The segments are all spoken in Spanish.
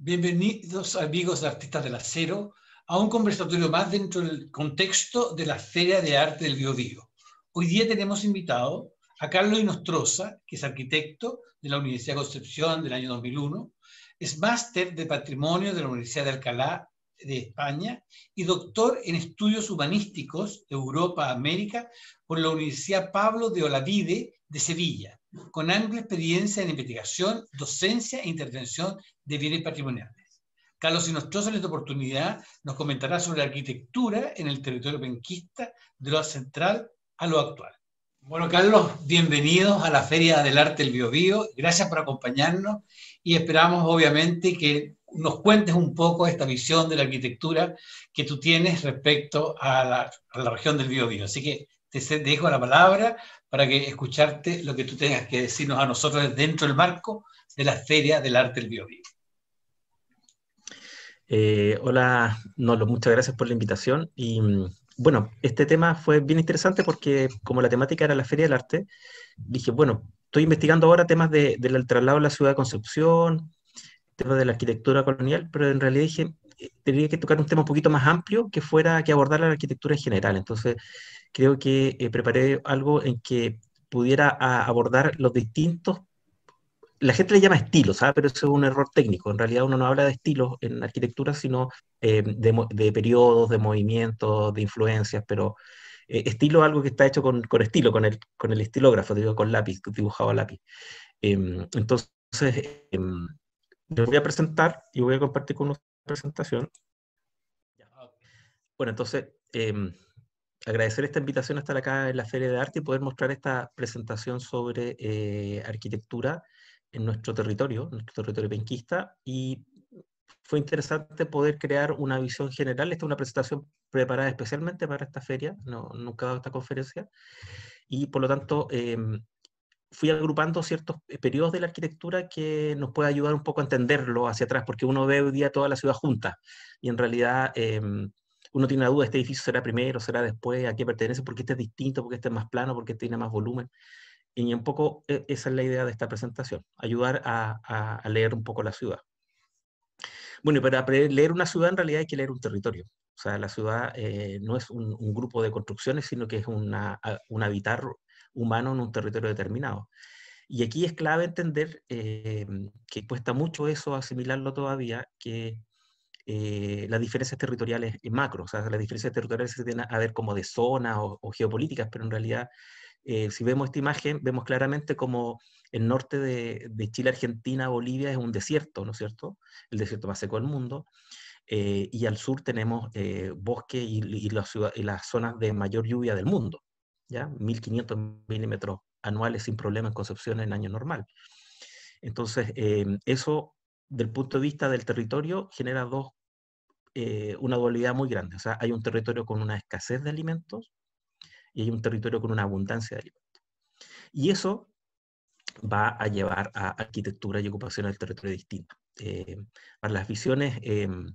Bienvenidos amigos de Artistas del Acero a un conversatorio más dentro del contexto de la Feria de Arte del Biobío. Hoy día tenemos invitado a Carlos Inostroza, que es arquitecto de la Universidad de Concepción del año 2001, es máster de Patrimonio de la Universidad de Alcalá de España y doctor en Estudios Humanísticos de Europa, América por la Universidad Pablo de Olavide de Sevilla con amplia experiencia en investigación, docencia e intervención de bienes patrimoniales. Carlos Sinostroza, en esta oportunidad, nos comentará sobre la arquitectura en el territorio penquista, de lo central a lo actual. Bueno, Carlos, bienvenidos a la Feria del Arte del Biobío. Gracias por acompañarnos y esperamos, obviamente, que nos cuentes un poco esta visión de la arquitectura que tú tienes respecto a la, a la región del Biobío. Así que te dejo la palabra para que escucharte lo que tú tengas que decirnos a nosotros dentro del marco de la Feria del Arte del Bio, eh, hola, Nolo, muchas gracias por la invitación. Y mm, bueno, este tema fue bien interesante porque como la temática era la Feria del Arte, dije, bueno, estoy investigando ahora temas del traslado a la ciudad de Concepción, temas de la arquitectura colonial, pero en realidad dije, tendría que tocar un tema un poquito más amplio que fuera que abordar la arquitectura en general. Entonces, creo que eh, preparé algo en que pudiera ah, abordar los distintos la gente le llama estilos, ¿sabes? ¿ah? pero eso es un error técnico. En realidad uno no habla de estilos en arquitectura, sino eh, de, de, periodos, de movimientos, de influencias, pero eh, estilo es algo que está hecho con, con, estilo, con el, con el estilógrafo, digo, con lápiz, dibujado a lápiz. Em, entonces, les em, voy a presentar y voy a compartir con presentación. Bueno, entonces, em, agradecer esta invitación a estar acá en la Feria de Arte y poder mostrar esta presentación sobre eh, arquitectura en nuestro territorio, nuestro territorio penquista, y fue interesante poder crear una visión general. Esta es una presentación preparada especialmente para esta feria, no, nunca he dado esta conferencia, y por lo tanto em, fui agrupando ciertos eh, periodos de la arquitectura que nos puede ayudar un poco a entenderlo hacia atrás, porque uno ve hoy día toda la ciudad junta y en realidad em, uno tiene una duda, este edificio será primero, será después, a qué pertenece, porque este es distinto, porque este es más plano, porque este tiene más volumen. Y un poco e, esa es la idea de esta presentación, ayudar a, leer un poco la ciudad. Bueno, y para leer una ciudad en realidad hay que leer un territorio. O sea, la ciudad eh, no es un, grupo de construcciones, sino que es una, un habitar humano en un territorio determinado. Y aquí es clave entender eh, que cuesta mucho eso asimilarlo todavía, que eh, las diferencias territoriales macro, o sea, las diferencias territoriales se tienen a ver como de zonas o, geopolíticas, pero en realidad, eh, si vemos esta imagen, vemos claramente como el norte de, Chile, Argentina, Bolivia es un desierto, ¿no es cierto? El desierto más seco del mundo. y al sur tenemos eh, bosque y, las zonas de mayor lluvia del mundo. 1500 milímetros anuales sin problema en Concepción en año normal. Entonces, eh, eso, del punto de vista del territorio, genera dos, eh, una dualidad muy grande. O sea, hay un territorio con una escasez de alimentos y hay un territorio con una abundancia de alimentos. Y eso va a llevar a arquitectura y ocupación del territorio distinto. Em, para las visiones em,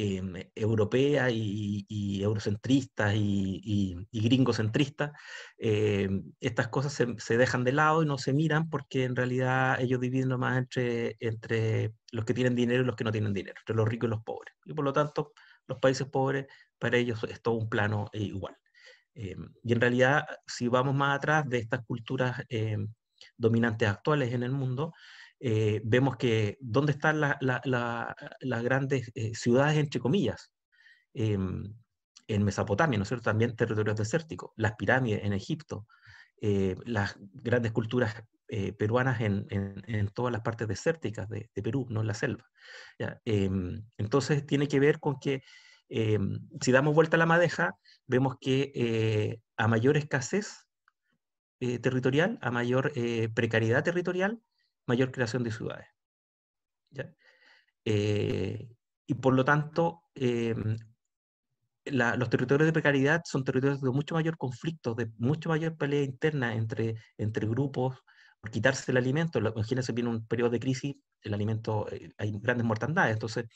Em, e, europea y, eurocentristas y, y, gringocentristas, em, estas cosas se, dejan de lado y no se miran porque en realidad ellos dividen más entre, entre los que tienen dinero y los que no tienen dinero, entre los ricos y los pobres. Y por lo tanto, los países pobres, para ellos es todo un plano eh, igual. Em, y en realidad, si vamos más atrás de estas culturas dominantes actuales en el mundo, eh, vemos que dónde están las grandes eh, ciudades, entre comillas, em, en Mesopotamia, ¿no es cierto? También territorios desérticos, las pirámides en Egipto, eh, las grandes culturas peruanas en, todas las partes desérticas de, Perú, no en la selva. Em, entonces tiene que ver con que em, si damos vuelta a la madeja, vemos que a mayor escasez territorial, a mayor precariedad territorial, mayor creación de ciudades. Eh, y por lo tanto, eh, los territorios de precariedad son territorios de mucho mayor conflicto, de mucho mayor pelea interna entre, entre grupos, por quitarse el alimento. Imagínense, viene un periodo de crisis, el alimento, eh, hay grandes mortandades, entonces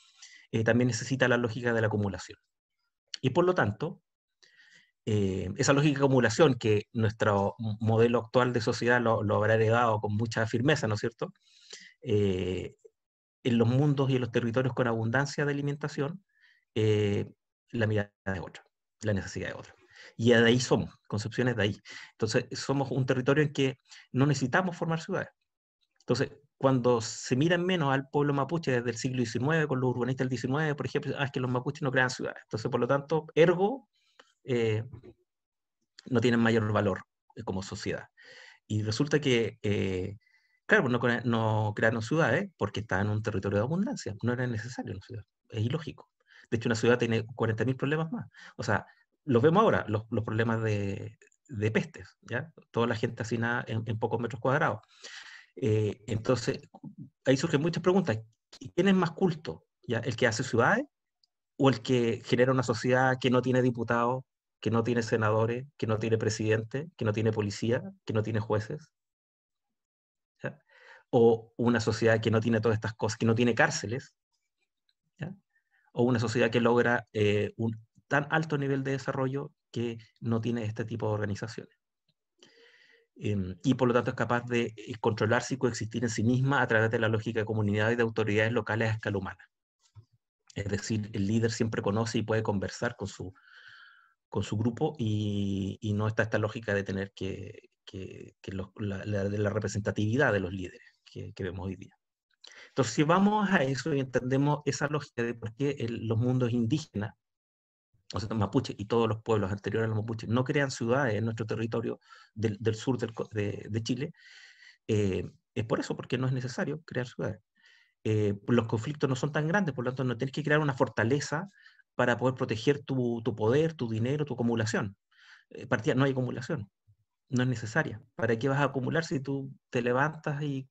también necesita la lógica de la acumulación. Y por lo tanto, eh, esa lógica de acumulación que nuestro modelo actual de sociedad lo, habrá heredado con mucha firmeza, ¿no es cierto? Eh, en los mundos y en los territorios con abundancia de alimentación, eh, la mirada es otra, la necesidad es otra. Y de ahí somos, concepciones de ahí. Entonces, somos un territorio en que no necesitamos formar ciudades. Entonces, cuando se miran menos al pueblo mapuche desde el siglo XIX, con los urbanistas del XIX, por ejemplo, ah, es que los mapuches no crean ciudades. Entonces, por lo tanto, ergo, eh, no tienen mayor valor eh, como sociedad. Y resulta que, eh, claro, no, crearon ciudades porque estaban en un territorio de abundancia, no era necesario una ciudad, es ilógico. De hecho, una ciudad tiene 40.000 problemas más. O sea, los vemos ahora, los, problemas de, pestes, ¿ya? Toda la gente hacinada en, en pocos metros cuadrados. entonces, ahí surgen muchas preguntas. ¿Quién es más culto? ¿El que hace ciudades o el que genera una sociedad que no tiene diputados que no tiene senadores, que no tiene presidente, que no tiene policía, que no tiene jueces. O una sociedad que no tiene todas estas cosas, que no tiene cárceles. O una sociedad que logra eh, un tan alto nivel de desarrollo que no tiene este tipo de organizaciones. Em, y por lo tanto es capaz de eh, controlarse y coexistir en sí misma a través de la lógica de comunidades y de autoridades locales a escala humana. Es decir, el líder siempre conoce y puede conversar con su con su grupo y, no está esta lógica de tener que, la, representatividad de los líderes que, vemos hoy día. Entonces, si vamos a eso y entendemos esa lógica de por qué los mundos indígenas, o sea, mapuche y todos los pueblos anteriores a los mapuches, no crean ciudades en nuestro territorio del, sur de, Chile, eh, es por eso, porque no es necesario crear ciudades. Eh, los conflictos no son tan grandes, por lo tanto no tienes que crear una fortaleza para poder proteger tu, tu poder, tu dinero, tu acumulación. Eh, no hay acumulación, no es necesaria. ¿Para qué vas a acumular si tú te levantas y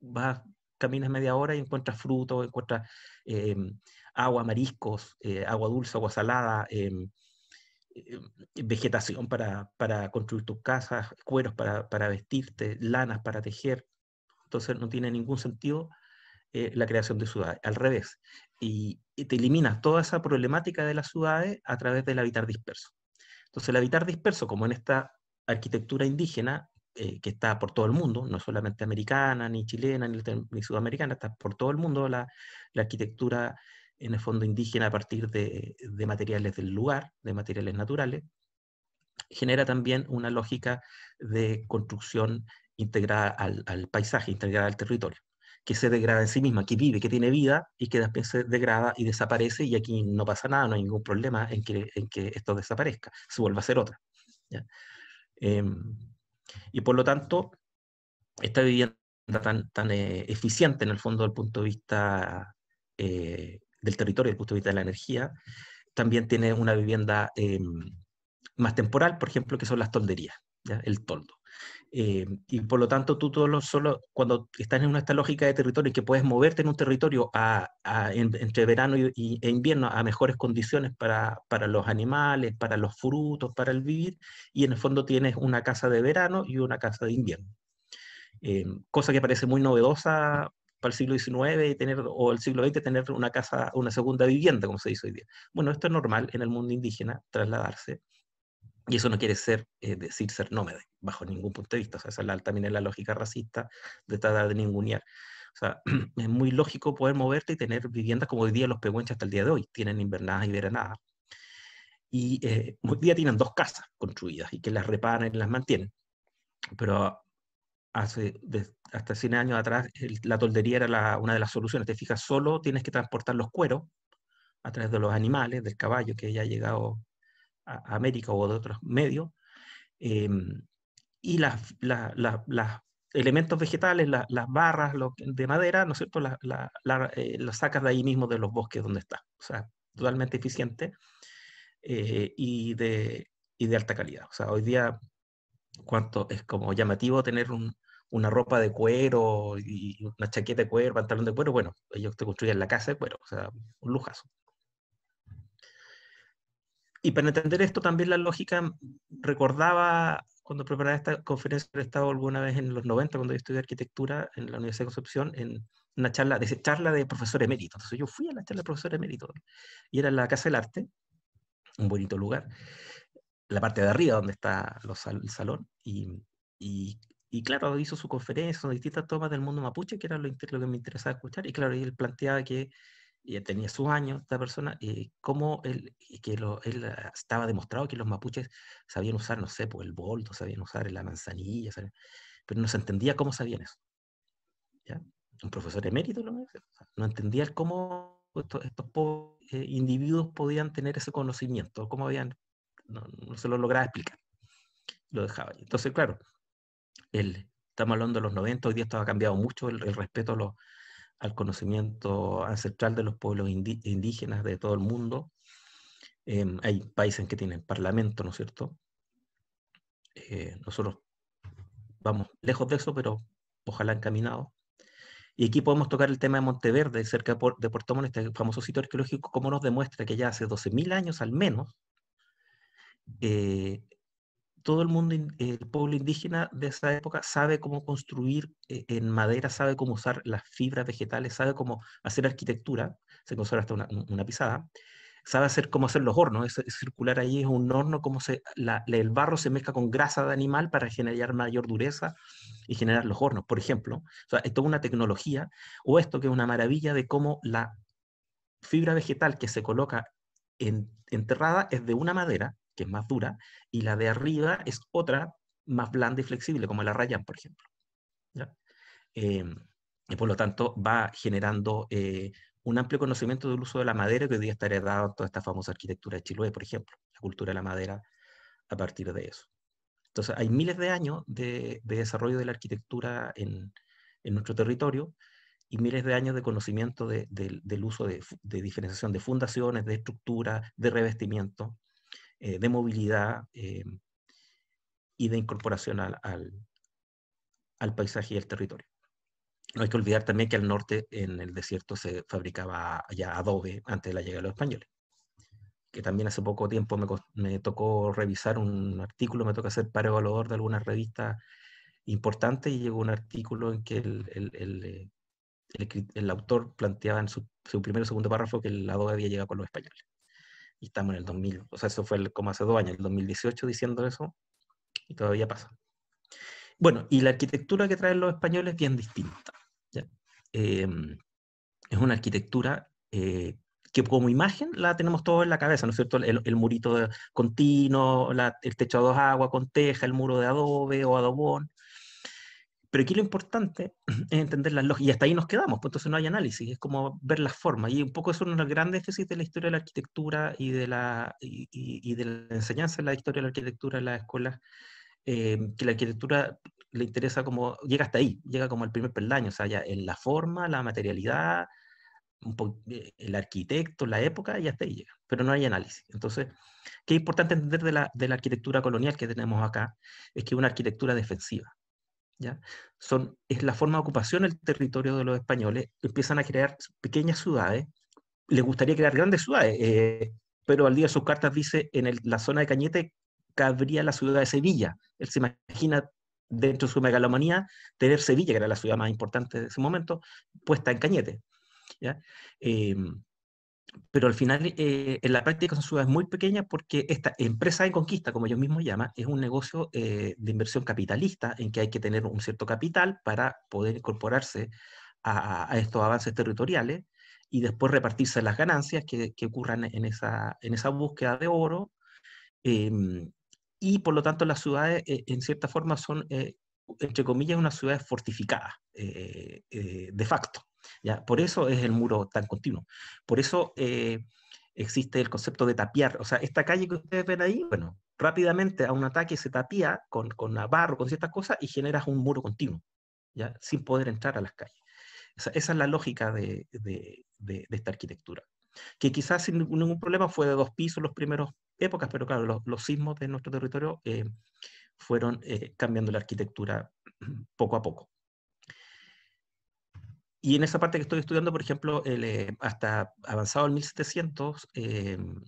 vas, caminas media hora y encuentras frutos, encuentras eh, agua, mariscos, eh, agua dulce, agua salada, em, em, vegetación para, para, construir tus casas, cueros para, para vestirte, lanas para tejer? Entonces no tiene ningún sentido la creación de ciudades, al revés. Y, te eliminas toda esa problemática de las ciudades a través del habitar disperso. Entonces, el habitar disperso, como en esta arquitectura indígena, eh, que está por todo el mundo, no solamente americana, ni chilena, ni, sudamericana, está por todo el mundo la, arquitectura en el fondo indígena a partir de, materiales del lugar, de materiales naturales, genera también una lógica de construcción integrada al, paisaje, integrada al territorio que se degrada en sí misma, que vive, que tiene vida y que después se degrada y desaparece y aquí no pasa nada, no hay ningún problema en que, esto desaparezca, se vuelva a ser otra. Em, y por lo tanto, esta vivienda tan, eh, eficiente en el fondo del punto de vista eh, del territorio, del el punto de vista de la energía, también tiene una vivienda em, más temporal, por ejemplo, que son las tonderías, el toldo. Eh, y por lo tanto, tú solo, cuando estás en esta lógica de territorio y que puedes moverte en un territorio entre verano y, e invierno a mejores condiciones para, para, los animales, para los frutos, para el vivir, y en el fondo tienes una casa de verano y una casa de invierno. Eh, cosa que parece muy novedosa para el siglo XIX tener, o el siglo XX tener una casa, una segunda vivienda, como se dice hoy día. Bueno, esto es normal en el mundo indígena, trasladarse y eso no quiere eh, decir ser nómade, bajo ningún punto de vista. O sea, esa la, también es la lógica racista de tratar de ningunear. O sea, es muy lógico poder moverte y tener viviendas como hoy día los pehuenches hasta el día de hoy. Tienen invernadas y veranadas. Y eh, hoy día tienen dos casas construidas y que las reparan y las mantienen. Pero hasta 100 años atrás la toldería era una de las soluciones. Te fijas, solo tienes que transportar los cueros a través de los animales, del caballo que ya ha llegado América o de otros medios, em, y los elementos vegetales, las barras de madera, ¿no es cierto?, las eh, sacas de ahí mismo de los bosques donde está. O sea, totalmente eficiente eh, y, de, de alta calidad. O sea, hoy día, cuánto es como llamativo tener una ropa de cuero y una chaqueta de cuero, pantalón de cuero, bueno, ellos te construyen la casa de cuero, o sea, un lujazo y para entender esto también la lógica, recordaba cuando preparaba esta conferencia que he estado alguna vez en los 90, cuando yo estudié arquitectura en la Universidad de Concepción, en una charla de, charla de profesor emérito. Entonces yo fui a la charla de profesor emérito y era en la Casa del Arte, un bonito lugar, la parte de arriba donde está el salón. Y, y, claro, hizo su conferencia, distintas tomas del mundo mapuche, que era lo, lo que me interesaba escuchar. Y claro, él planteaba que y tenía sus años esta persona, y cómo él, que lo, él ah, estaba demostrado que los mapuches sabían usar, no sé, pues el bolto, sabían usar la manzanilla, pero no se entendía cómo sabían eso. ¿ya? Un profesor emérito ¿no? no entendía cómo estos, eh, individuos podían tener ese conocimiento, cómo habían, no, se lo lograba explicar, lo dejaba. Entonces, claro, él, estamos hablando de los 90, hoy día ha cambiado mucho el, el respeto a los al conocimiento ancestral de los pueblos indígenas de todo el mundo. Em, hay países que tienen parlamento, ¿no es cierto? Eh, nosotros vamos lejos de eso, pero ojalá caminado. Y aquí podemos tocar el tema de Monteverde, cerca de Puerto Montt, este famoso sitio arqueológico, como nos demuestra que ya hace 12.000 años al menos, eh, todo el mundo, eh, el pueblo indígena de esa época sabe cómo construir eh, en madera, sabe cómo usar las fibras vegetales, sabe cómo hacer arquitectura, se conserva hasta una, pisada, sabe hacer cómo hacer los hornos, es, circular ahí es un horno, cómo se, el barro se mezcla con grasa de animal para generar mayor dureza y generar los hornos, por ejemplo. O es una tecnología, o esto que es una maravilla de cómo la fibra vegetal que se coloca enterrada es de una madera, que es más dura, y la de arriba es otra más blanda y flexible, como la Rayan, por ejemplo. Eh, y por lo tanto va generando eh, un amplio conocimiento del uso de la madera que hoy día está heredado en toda esta famosa arquitectura de Chiloé, por ejemplo, la cultura de la madera a partir de eso. Entonces, hay miles de años de, desarrollo de la arquitectura en, nuestro territorio y miles de años de conocimiento del uso de, diferenciación de fundaciones, de estructura, de revestimiento, eh, de movilidad eh, y de incorporación al, paisaje y al territorio. No hay que olvidar también que al norte, en el desierto, se fabricaba ya adobe antes de la llegada de los españoles. Que también hace poco tiempo me, tocó revisar un artículo, me tocó hacer para evaluador de alguna revista importante y llegó un artículo en que eh, el, autor planteaba en su, su, primer o segundo párrafo que el adobe había llegado con los españoles. Y estamos en el 2000, o sea, eso fue como hace dos años, el 2018 diciendo eso, y todavía pasa. Bueno, y la arquitectura que traen los españoles es bien distinta. Em, es una arquitectura eh, que como imagen la tenemos todos en la cabeza, ¿no es cierto? El, murito continuo, el techo a dos aguas con teja, el muro de adobe o adobón, pero aquí lo importante es entender la lógica, y hasta ahí nos quedamos, pues entonces no hay análisis, es como ver las formas, y un poco eso es una de los grandes de la historia de la arquitectura y de la, y, de la enseñanza de la historia de la arquitectura en las escuelas, eh, que la arquitectura le interesa como, llega hasta ahí, llega como el primer peldaño, o sea, ya en la forma, la materialidad, un eh, el arquitecto, la época, y hasta ahí llega, pero no hay análisis. Entonces, qué importante entender de la, de la arquitectura colonial que tenemos acá, es que es una arquitectura defensiva, son, es la forma de ocupación del territorio de los españoles, empiezan a crear pequeñas ciudades, les gustaría crear grandes ciudades, eh, pero al día de sus cartas dice, en la zona de Cañete cabría la ciudad de Sevilla. Él se imagina dentro de su megalomanía tener Sevilla, que era la ciudad más importante de ese momento, puesta en Cañete. Em, pero al final eh, en la práctica son ciudades muy pequeñas porque esta empresa de conquista, como ellos mismos llaman, es un negocio eh, de inversión capitalista en que hay que tener un cierto capital para poder incorporarse a, estos avances territoriales y después repartirse las ganancias que, ocurran en esa, en esa búsqueda de oro. Em, y por lo tanto las ciudades eh, en cierta forma son, entre comillas, unas ciudades fortificadas de facto. Por eso es el muro tan continuo. Por eso eh, existe el concepto de tapiar. O sea, esta calle que ustedes ven ahí, bueno, rápidamente a un ataque se tapía con, con barro, con ciertas cosas, y generas un muro continuo, ¿ya? sin poder entrar a las calles. Esa, es la lógica de, de, esta arquitectura. Que quizás sin ningún problema fue de dos pisos los primeros épocas, pero claro, los, sismos de nuestro territorio eh, fueron eh, cambiando la arquitectura poco a poco. Y en esa parte que estoy estudiando, por ejemplo, eh, hasta avanzado el 1700, em,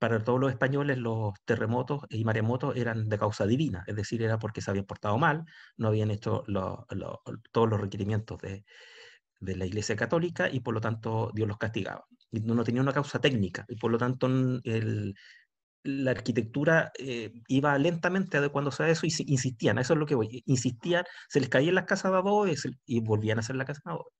para todos los españoles los terremotos y maremotos eran de causa divina, es decir, era porque se habían portado mal, no habían hecho todos los requerimientos de, la Iglesia Católica y por lo tanto Dios los castigaba. Y no tenía una causa técnica y por lo tanto la arquitectura eh, iba lentamente adecuándose a eso y insistían, eso es lo que voy, insistían, se les caían las casas de adobe y volvían a hacer la casa de adobe.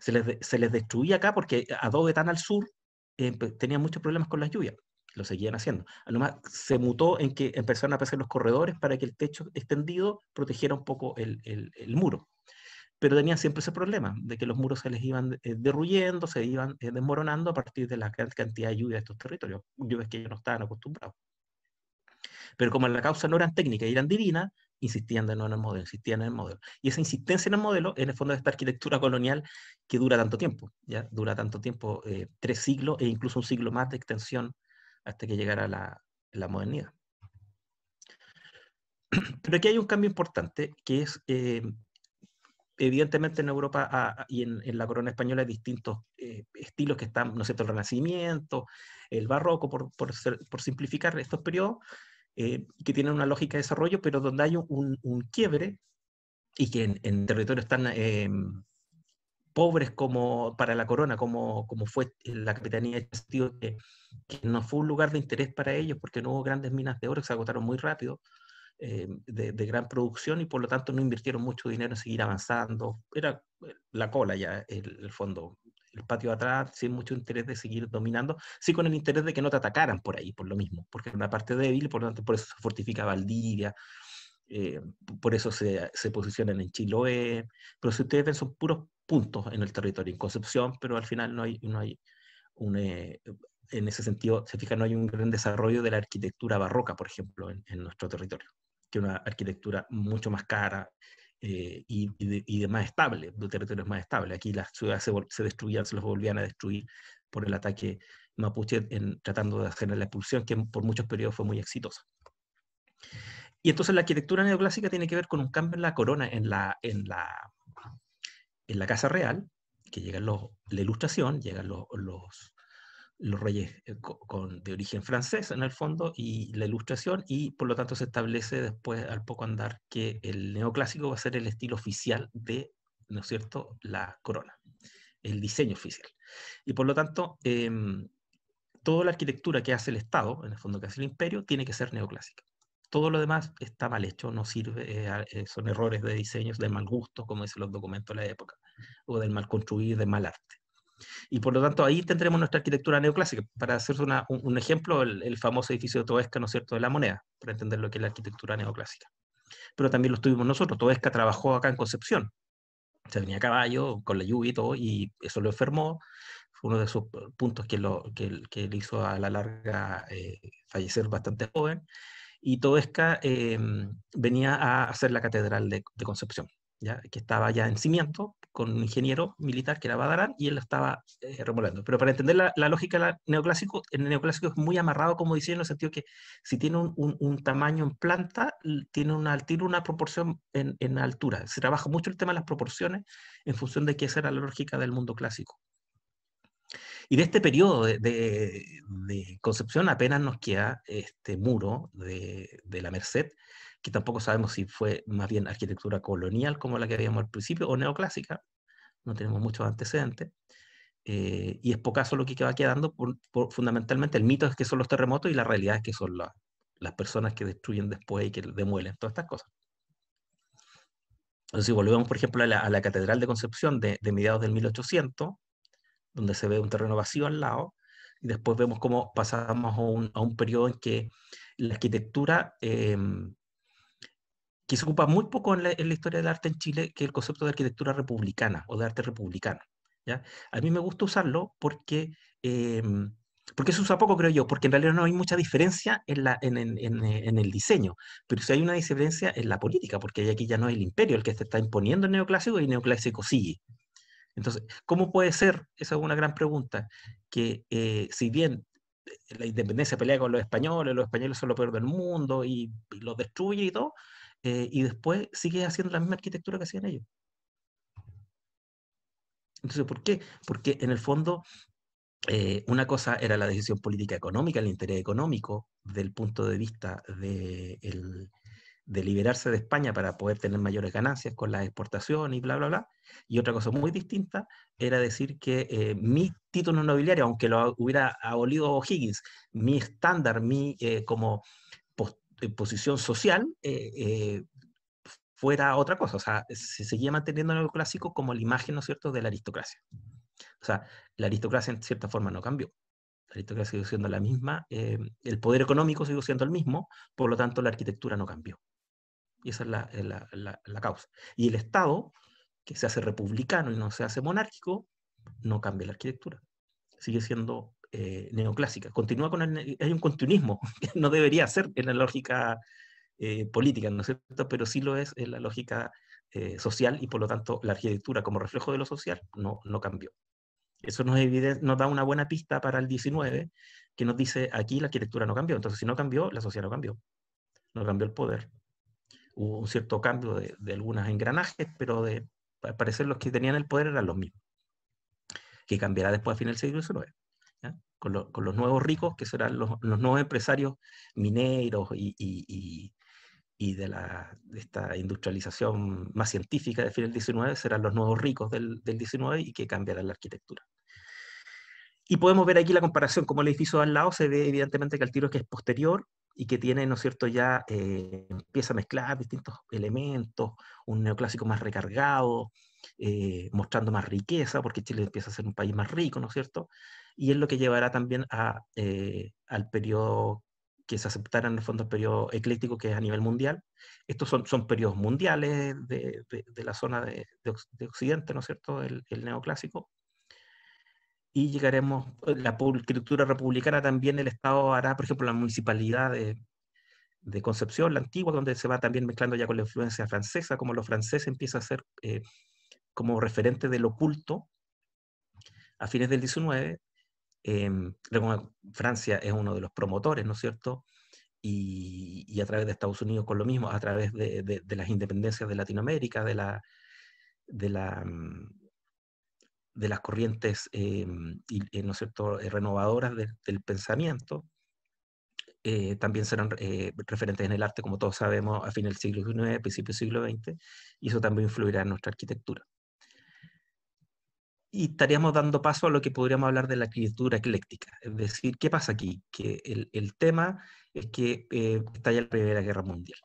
Se les, destruía acá porque a Adobe tan al sur eh, tenían muchos problemas con las lluvias. Lo seguían haciendo. Además, se mutó en que empezaron a aparecer los corredores para que el techo extendido protegiera un poco el, muro. Pero tenían siempre ese problema de que los muros se les iban eh, derruyendo, se iban eh, desmoronando a partir de la gran cantidad de lluvia de estos territorios, lluvias que ellos no estaban acostumbrados. Pero como la causa no eran técnica y eran divinas, insistiendo en el modelo, insistían en el modelo. Y esa insistencia en el modelo, en el fondo, de esta arquitectura colonial que dura tanto tiempo, ¿ya? Dura tanto tiempo, eh, tres siglos e incluso un siglo más de extensión hasta que llegara la, modernidad. Pero aquí hay un cambio importante que es, eh, evidentemente en Europa ah, ah, y en, la corona española hay distintos eh, estilos que están, ¿no es cierto?, el Renacimiento, el Barroco, por, por simplificar estos periodos, eh, que tienen una lógica de desarrollo, pero donde hay un, quiebre y que en, territorios tan eh, pobres como para la corona, como, como fue la capitanía de Chastillo, que, no fue un lugar de interés para ellos porque no hubo grandes minas de oro, que se agotaron muy rápido, eh, de, gran producción y por lo tanto no invirtieron mucho dinero en seguir avanzando. Era la cola ya, el fondo, el patio atrás sin mucho interés de seguir dominando, sí con el interés de que no te atacaran por ahí, por lo mismo, porque es una parte débil, por tanto, por eso se fortifica Valdivia, eh, por eso se, se, posicionan en Chiloé, pero si ustedes ven son puros puntos en el territorio, en Concepción, pero al final no hay, no hay un... Eh, en ese sentido, se fija no hay un gran desarrollo de la arquitectura barroca, por ejemplo, en, en nuestro territorio, que una arquitectura mucho más cara, eh, y, de, más estable, de territorios más estables. Aquí las ciudades se, destruían, se los volvían a destruir por el ataque mapuche en, tratando de generar la expulsión, que por muchos periodos fue muy exitosa. Y entonces la arquitectura neoclásica tiene que ver con un cambio en la corona, en la, en la, en la casa real, que llegan la ilustración, llegan los los reyes eh, de origen francés en el fondo y la ilustración y por lo tanto se establece después al poco andar que el neoclásico va a ser el estilo oficial de, ¿no es cierto?, la corona, el diseño oficial. Y por lo tanto, em, toda la arquitectura que hace el Estado, en el fondo que hace el imperio, tiene que ser neoclásica. Todo lo demás está mal hecho, no sirve, eh, eh, son errores de diseños, de mal gusto, como dicen los documentos de la época, o del mal construir, de mal arte. Y por lo tanto ahí tendremos nuestra arquitectura neoclásica. Para hacer un, ejemplo, el, famoso edificio de Toesca, ¿no es cierto?, de la moneda, para entender lo que es la arquitectura neoclásica. Pero también lo tuvimos nosotros. Toesca trabajó acá en Concepción. Se venía a caballo, con la lluvia y todo, y eso lo enfermó. Fue uno de esos puntos que, lo, que, le hizo a la larga eh, fallecer bastante joven. Y Toesca eh, venía a hacer la catedral de Concepción que estaba ya en cimiento con un ingeniero militar que era Badarán y él lo estaba eh, remolando. Pero para entender la, lógica la neoclásico, el neoclásico es muy amarrado, como decía, en el sentido que si tiene un, tamaño en planta, tiene una, altura, una proporción en, altura. Se trabaja mucho el tema de las proporciones en función de qué será la lógica del mundo clásico. Y de este periodo de, Concepción apenas nos queda este muro de la Merced, que tampoco sabemos si fue más bien arquitectura colonial como la que habíamos al principio o neoclásica, no tenemos muchos antecedentes. Eh, y es pocaso lo que va quedando, por, fundamentalmente el mito es que son los terremotos y la realidad es que son las personas que destruyen después y que demuelen todas estas cosas. Entonces, si volvemos, por ejemplo, a la, Catedral de Concepción de, mediados del 1800, donde se ve un terreno vacío al lado, y después vemos cómo pasamos a un, periodo en que la arquitectura em, que se ocupa muy poco en la, historia del arte en Chile, que el concepto de arquitectura republicana o de arte republicano. ¿ya? A mí me gusta usarlo porque, em, porque se usa poco, creo yo, porque en realidad no hay mucha diferencia en, la, en, en, eh, el diseño, pero sí hay una diferencia en la política, porque aquí ya no es el imperio el que se está imponiendo el neoclásico y el neoclásico sigue. Entonces, ¿cómo puede ser? Esa es una gran pregunta, que eh, si bien eh, la independencia pelea con los españoles, los españoles son lo peor del mundo y, y los destruye y todo, eh, y después sigue haciendo la misma arquitectura que hacían ellos. Entonces, ¿por qué? Porque en el fondo, eh, una cosa era la decisión política económica, el interés económico, del punto de vista de, liberarse de España para poder tener mayores ganancias con la exportación, y bla, bla, bla. Y otra cosa muy distinta era decir que eh, mi título nobiliario, aunque lo hubiera abolido Higgins, mi estándar, mi como posición social eh, eh, fuera otra cosa. O sea, se seguía manteniendo el clásico como la imagen, ¿no es cierto?, de la aristocracia. O sea, la aristocracia en cierta forma no cambió. La aristocracia sigue siendo la misma, eh, el poder económico sigue siendo el mismo, por lo tanto la arquitectura no cambió. Y esa es la, causa. Y el Estado, que se hace republicano y no se hace monárquico, no cambia la arquitectura. Sigue siendo eh, neoclásica. Continúa con hay un continuismo que no debería ser en la lógica eh, política, ¿no cierto? Pero sí lo es en la lógica eh, social y por lo tanto la arquitectura como reflejo de lo social no, no cambió. Eso nos, da una buena pista para el 19, que nos dice aquí la arquitectura no cambió. Entonces, si no cambió, la sociedad no cambió. No cambió el poder. Hubo un cierto cambio de, de algunos engranajes, pero de, parecer los que tenían el poder eran los mismos. Que cambiará después a fin del siglo XIX. Con, los nuevos ricos, que serán los, nuevos empresarios mineros y, de, la, esta industrialización más científica de fin del 19, serán los nuevos ricos del, del 19 y que cambiarán la arquitectura. Y podemos ver aquí la comparación, como el edificio de al lado se ve evidentemente que el tiro que es posterior y que tiene, ¿no cierto?, ya eh, empieza a mezclar distintos elementos, un neoclásico más recargado, eh, mostrando más riqueza, porque Chile empieza a ser un país más rico, ¿no es cierto? Y es lo que llevará también a, eh, al periodo que se aceptarán en el fondo el periodo ecléctico que es a nivel mundial. Estos son, son periodos mundiales de, la zona de, Occidente, ¿no es cierto?, el, neoclásico. Y llegaremos, la cultura republicana también, el Estado hará, por ejemplo, la municipalidad de, Concepción, la antigua, donde se va también mezclando ya con la influencia francesa, como los franceses empieza a ser eh, como referente del oculto a fines del 19. Em, Francia es uno de los promotores, ¿no es cierto? Y, a través de Estados Unidos con lo mismo, a través de, las independencias de Latinoamérica, de, mm, las corrientes em, eh, ¿no es cierto? Eh, renovadoras del pensamiento. Eh, también serán referentes en el arte, como todos sabemos, a fines del siglo XIX, principios del siglo XX, y eso también influirá en nuestra arquitectura y estaríamos dando paso a lo que podríamos hablar de la criatura ecléctica. Es decir, ¿qué pasa aquí? Que el, el tema es que eh, estalla la Primera Guerra Mundial.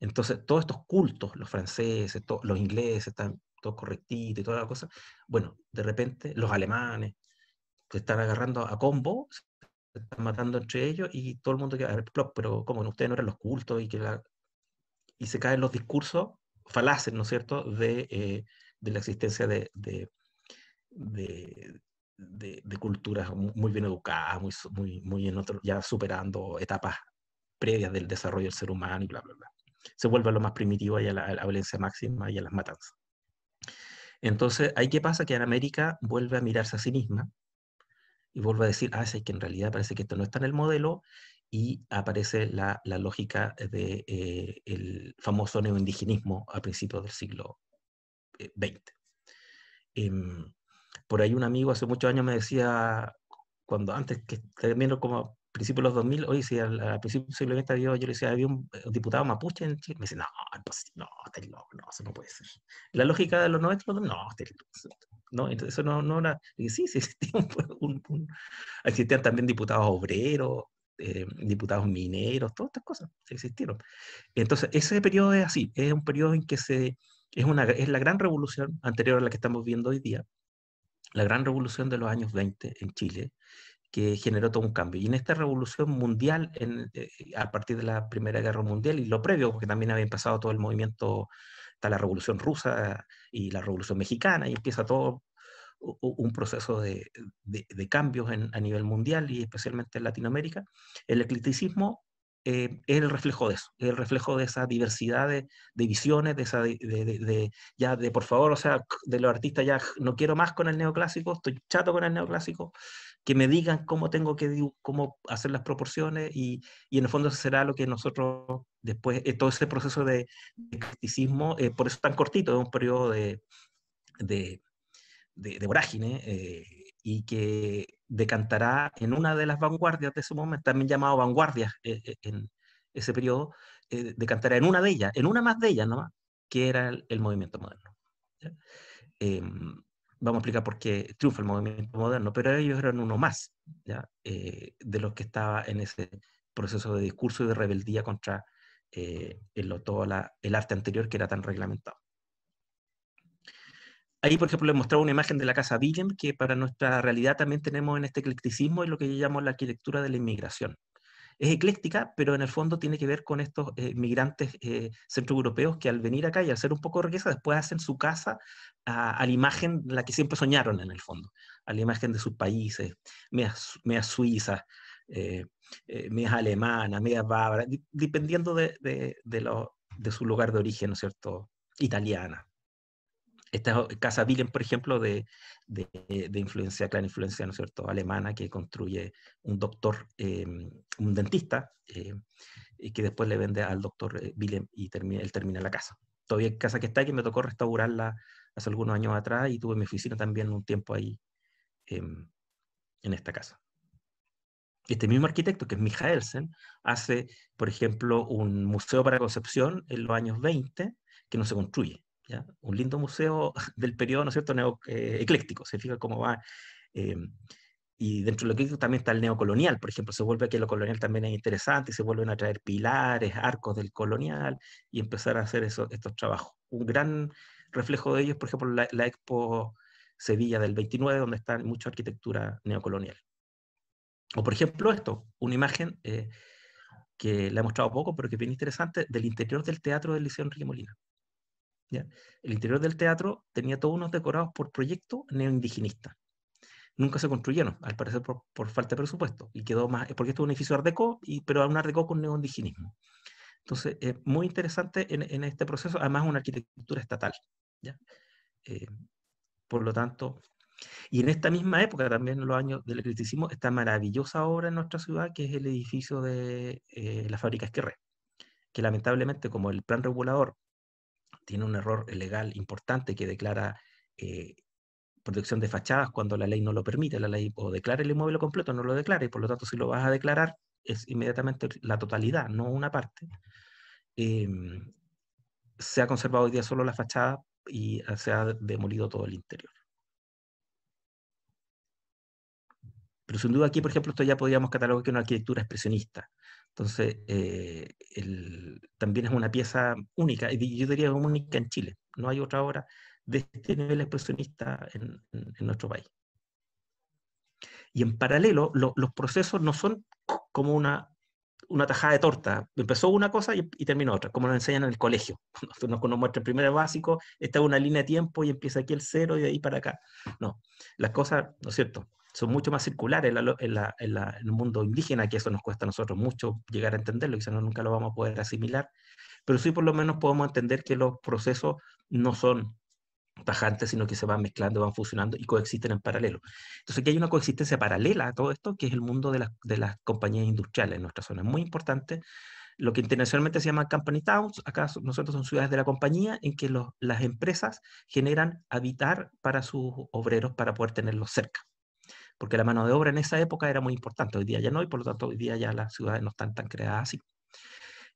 Entonces, todos estos cultos, los franceses, los ingleses, están todos correctitos y toda la cosa, bueno, de repente los alemanes se están agarrando a combo, se están matando entre ellos y todo el mundo que, pero como ustedes no eran los cultos y que Y se caen los discursos falaces, ¿no es cierto?, de, eh, de la existencia de, de, de, culturas muy bien educadas, muy, muy, muy en otro, ya superando etapas previas del desarrollo del ser humano y bla, bla, bla. Se vuelve a lo más primitivo y a la, violencia máxima y a las matanzas. Entonces, ahí qué pasa que en América vuelve a mirarse a sí misma y vuelve a decir, ah, sí, que en realidad parece que esto no está en el modelo y aparece la, la lógica del de, eh, el famoso neoindigenismo a principios del siglo XX. Eh, por ahí un amigo hace muchos años me decía, cuando antes, que viendo como a principios de los 2000, oye, si al, principio simplemente había, yo le decía, había eh, un, diputado mapuche en Chile, me dice, no, pues, no, está no, eso no puede ser. La lógica de los nuestros, no, no, entonces eso no, no era, sí, sí existían, también diputados obreros, eh, diputados mineros, todas estas cosas existieron. Entonces, ese periodo es así, es un periodo en que se, es, una, es la gran revolución anterior a la que estamos viendo hoy día, la gran revolución de los años 20 en Chile, que generó todo un cambio. Y en esta revolución mundial, eh, eh, a partir de la Primera Guerra Mundial y lo previo, porque también había pasado todo el movimiento, está la Revolución Rusa y la Revolución Mexicana, y empieza todo un proceso de, cambios a nivel mundial y especialmente en Latinoamérica, el eclecticismo eh, es el reflejo de eso, es el reflejo de esa diversidad de, visiones, de de, ya de por favor, o sea, de los artistas ya no quiero más con el neoclásico, estoy chato con el neoclásico, que me digan cómo tengo que cómo hacer las proporciones y, en el fondo será lo que nosotros después, eh, todo ese proceso de, criticismo, eh, por eso tan cortito, es un periodo de, de, vorágine y que decantará en una de las vanguardias de ese momento, también llamado vanguardias eh, eh, en ese periodo, eh, decantará en una de ellas, en una más de ellas nomás, que era el, movimiento moderno. Em, vamos a explicar por qué triunfa el movimiento moderno, pero ellos eran uno más ¿ya? de los que estaba en ese proceso de discurso y de rebeldía contra todo el arte anterior que era tan reglamentado. Ahí, por ejemplo, les mostraba una imagen de la casa Willem, que para nuestra realidad también tenemos en este eclecticismo y lo que yo llamo la arquitectura de la inmigración. Es ecléctica, pero en el fondo tiene que ver con estos eh, migrantes eh, centroeuropeos que al venir acá y al ser un poco de riqueza, después hacen su casa a, la imagen la que siempre soñaron en el fondo, a la imagen de sus países, media suiza, eh, mea alemana, mea bávara, dependiendo de, de su lugar de origen, ¿no es cierto?, italiana esta casa Willem, por ejemplo, de, influencia, clara influencia, ¿no cierto?, alemana, que construye un doctor, em, un dentista, em, y que después le vende al doctor eh, Willem y termina, él termina la casa. Todavía casa que está, que me tocó restaurarla hace algunos años atrás y tuve mi oficina también un tiempo ahí em, en esta casa. Este mismo arquitecto, que es Michaelsen, hace, por ejemplo, un museo para Concepción en los años 20 que no se construye un lindo museo del periodo, ¿no es cierto?, eh, ecléctico, se fija cómo va. Eh, y dentro de lo ecléctico también está el neocolonial, por ejemplo, se vuelve que lo colonial también es interesante, y se vuelven a traer pilares, arcos del colonial, y empezar a hacer eso, estos trabajos. Un gran reflejo de ellos, por ejemplo, la, Expo Sevilla del 29, donde está mucha arquitectura neocolonial. O por ejemplo esto, una imagen eh, que la he mostrado poco, pero que es bien interesante, del interior del teatro del Liceo Enrique Molina. El interior del teatro tenía todos unos decorados por proyecto neoindigenista. Nunca se construyeron, al parecer por, falta de presupuesto, y quedó más, porque esto es un edificio Art Deco, y, pero un Art Deco con neoindigenismo. Entonces, es muy interesante en, este proceso, además una arquitectura estatal. ¿ya? Eh, por lo tanto, y en esta misma época, también en los años del criticismo, esta maravillosa obra en nuestra ciudad, que es el edificio de eh, la fábrica Esquerre, que lamentablemente, como el plan regulador tiene un error legal importante que declara eh, protección de fachadas cuando la ley no lo permite, la ley o declara el inmueble completo o no lo declara, y por lo tanto si lo vas a declarar es inmediatamente la totalidad, no una parte. Em, se ha conservado hoy día solo la fachada y ah, se ha demolido todo el interior. Pero sin duda aquí, por ejemplo, esto ya podríamos catalogar que una arquitectura expresionista. Entonces, eh, también es una pieza única, y yo diría única en Chile. No hay otra obra de este nivel expresionista en, nuestro país. Y en paralelo, los procesos no son como una, tajada de torta. Empezó una cosa y, y terminó otra, como nos enseñan en el colegio. Nos, nos muestra el primer básico, esta una línea de tiempo y empieza aquí el cero y de ahí para acá. No, las cosas, ¿no es cierto? son mucho más circulares en, el mundo indígena, que eso nos cuesta a nosotros mucho llegar a entenderlo, quizás no, nunca lo vamos a poder asimilar, pero sí por lo menos podemos entender que los procesos no son tajantes, sino que se van mezclando, van fusionando y coexisten en paralelo. Entonces aquí hay una coexistencia paralela a todo esto, que es el mundo de las, compañías industriales en nuestra zona. Es muy importante lo que internacionalmente se llama company towns, acá nosotros son ciudades de la compañía en que las empresas generan habitar para sus obreros para poder tenerlos cerca porque la mano de obra en esa época era muy importante, hoy día ya no, y por lo tanto hoy día ya las ciudades no están tan creadas así.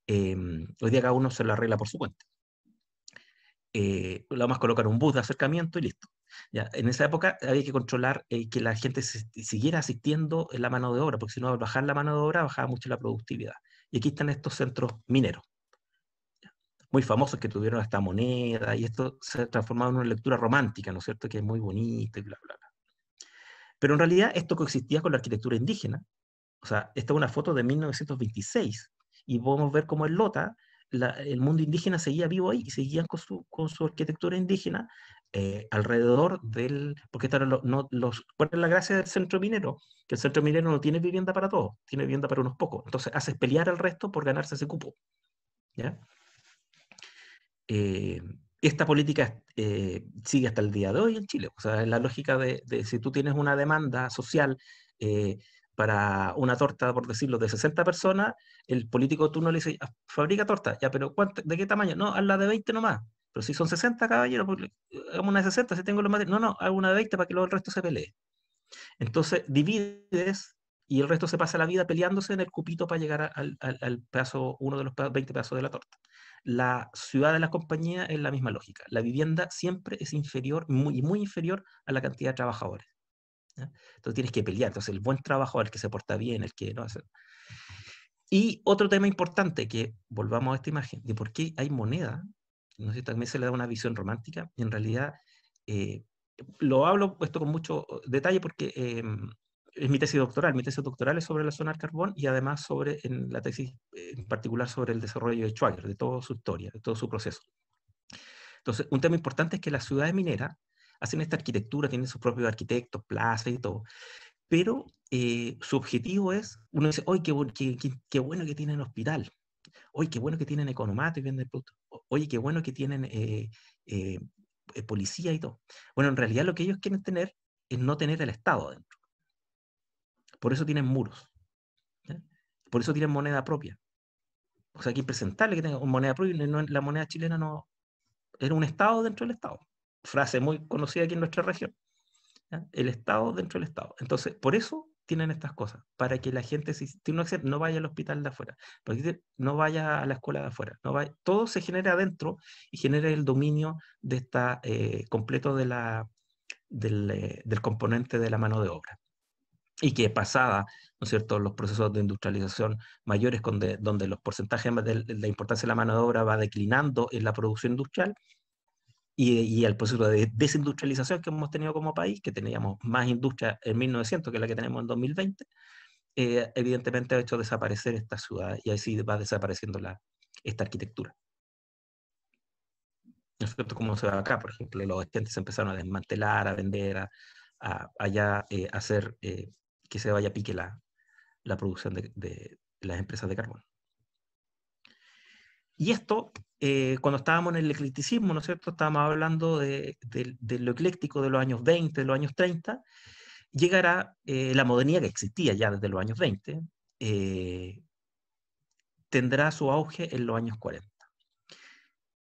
Em, hoy día cada uno se lo arregla por su cuenta. Eh, lo más colocar un bus de acercamiento y listo. Ya, en esa época había que controlar eh, que la gente siguiera asistiendo en la mano de obra, porque si no, al bajar la mano de obra bajaba mucho la productividad. Y aquí están estos centros mineros, muy famosos que tuvieron esta moneda, y esto se ha transformado en una lectura romántica, ¿no es cierto?, que es muy bonito y bla, bla, bla. Pero en realidad esto coexistía con la arquitectura indígena. O sea, esta es una foto de 1926 y podemos ver cómo en Lota, el mundo indígena seguía vivo ahí y seguían con su, con su arquitectura indígena eh, alrededor del... Porque no, ¿cuál es la gracia del centro minero? Que el centro minero no tiene vivienda para todos, tiene vivienda para unos pocos. Entonces haces pelear al resto por ganarse ese cupo. ¿Ya? Eh, esta política eh, sigue hasta el día de hoy en Chile. O sea, es la lógica de, si tú tienes una demanda social eh, para una torta, por decirlo, de 60 personas, el político tú no le dice, ah, fabrica torta, ya, pero ¿de qué tamaño? No, la de 20 nomás. Pero si son 60 caballeros, pues, hagamos una de 60, si tengo los materiales. No, no, hago una de 20 para que luego el resto se pelee. Entonces, divides y el resto se pasa la vida peleándose en el cupito para llegar al, al, uno de los 20 pedazos de la torta. La ciudad de la compañía es la misma lógica. La vivienda siempre es inferior, muy, muy inferior a la cantidad de trabajadores. Entonces tienes que pelear. Entonces el buen trabajo el que se porta bien, el que no hace... Y otro tema importante, que volvamos a esta imagen, de por qué hay moneda, no sé, también se le da una visión romántica, en realidad eh, lo hablo esto con mucho eh, detalle porque em, es mi tesis doctoral. Mi tesis doctoral es sobre la zona del carbón y además sobre, en la tesis en particular, sobre el desarrollo de Schwager, de toda su historia, de todo su proceso. Entonces, un tema importante es que las ciudades mineras hacen esta arquitectura, tienen sus propios arquitectos, plazas y todo, pero eh, su objetivo es, uno dice, hoy qué, qué, bueno que tienen hospital! hoy qué bueno que tienen economato y venden productos! ¡Oye, qué bueno que tienen eh, eh, policía y todo! Bueno, en realidad lo que ellos quieren tener es no tener el Estado por eso tienen muros. Por eso tienen moneda propia. O sea, hay que presentarle que tenga moneda propia. la moneda chilena no era un Estado dentro del Estado. Frase muy conocida aquí en nuestra región. El Estado dentro del Estado. Entonces, por eso tienen estas cosas, para que la gente si tiene no, no vaya al hospital de afuera, no vaya a la escuela de afuera, todo se genera adentro y genera el dominio de eh, completo eh, del, componente de la mano de obra y que pasada, ¿no es cierto?, los procesos de industrialización mayores, donde, los porcentajes de la importancia de la mano de obra va declinando en la producción industrial, y, y, el proceso de desindustrialización que hemos tenido como país, que teníamos más industria en 1900 que la que tenemos en 2020, eh, evidentemente ha hecho desaparecer esta ciudad y así va desapareciendo la, esta arquitectura. Nosotros, como se ve acá, por ejemplo, los estantes empezaron a desmantelar, a vender, a, a, eh, hacer eh, que se vaya a pique la, producción de, las empresas de carbón. Y esto, eh, cuando estábamos en el eclecticismo, ¿no es cierto? Estábamos hablando de, lo ecléctico de los años 20, de los años 30, llegará eh, la modernidad que existía ya desde los años 20, eh, tendrá su auge en los años 40.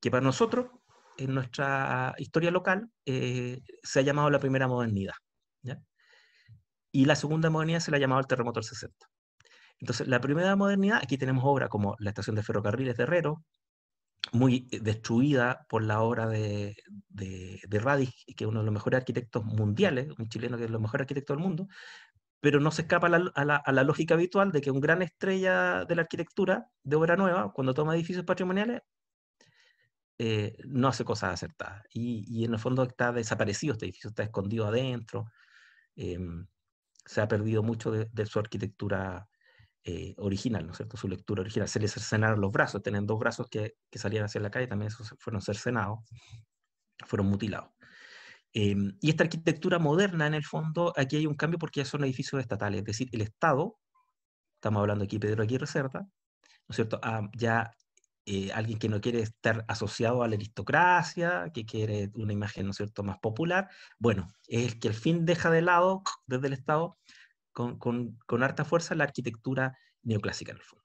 Que para nosotros, en nuestra historia local, se ha llamado la primera modernidad. Y la segunda modernidad se la llamaba el terremoto del 60. Entonces, la primera modernidad, aquí tenemos obras como la estación de ferrocarriles de Herrero, muy eh, destruida por la obra de, de, que es uno de los mejores arquitectos mundiales, un chileno que es el mejor arquitecto del mundo, pero no se escapa a la, lógica habitual de que un gran estrella de la arquitectura, de obra nueva, cuando toma edificios patrimoniales, eh, no hace cosas acertadas. Y, en el fondo está desaparecido este edificio, está escondido adentro. Em, se ha perdido mucho de, su arquitectura eh, original, ¿no es cierto? Su lectura original. Se le cercenaron los brazos, tenían dos brazos que, que salían hacia la calle, también esos fueron cercenados, fueron mutilados. Em, y esta arquitectura moderna, en el fondo, aquí hay un cambio porque ya son edificios estatales, es decir, el Estado, estamos hablando aquí Pedro Aguirre Cerda, ¿no es cierto? Ah, ya eh, alguien que no quiere estar asociado a la aristocracia, que quiere una imagen, ¿no es cierto?, más popular. Bueno, es que al fin deja de lado desde el Estado con, con, con harta fuerza la arquitectura neoclásica en el fondo.